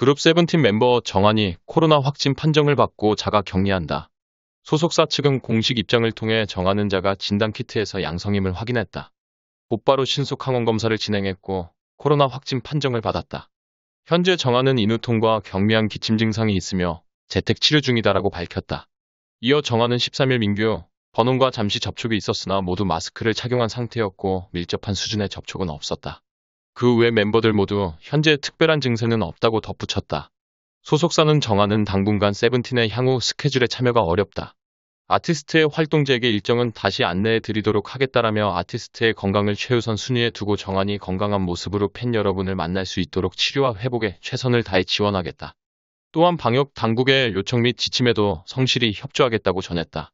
그룹 세븐틴 멤버 정한이 코로나 확진 판정을 받고 자가 격리한다. 소속사 측은 공식 입장을 통해 정하는 자가 진단키트에서 양성임을 확인했다. 곧바로 신속 항원 검사를 진행했고 코로나 확진 판정을 받았다. 현재 정하는 인후통과 경미한 기침 증상이 있으며 재택 치료 중이다라고 밝혔다. 이어 정하는 13일 민규, 번원과 잠시 접촉이 있었으나 모두 마스크를 착용한 상태였고 밀접한 수준의 접촉은 없었다. 그외 멤버들 모두 현재 특별한 증세는 없다고 덧붙였다. 소속사는 정하는 당분간 세븐틴의 향후 스케줄에 참여가 어렵다. 아티스트의 활동지에게 일정은 다시 안내해 드리도록 하겠다라며 아티스트의 건강을 최우선 순위에 두고 정한이 건강한 모습으로 팬 여러분을 만날 수 있도록 치료와 회복에 최선을 다해 지원하겠다. 또한 방역 당국의 요청 및 지침에도 성실히 협조하겠다고 전했다.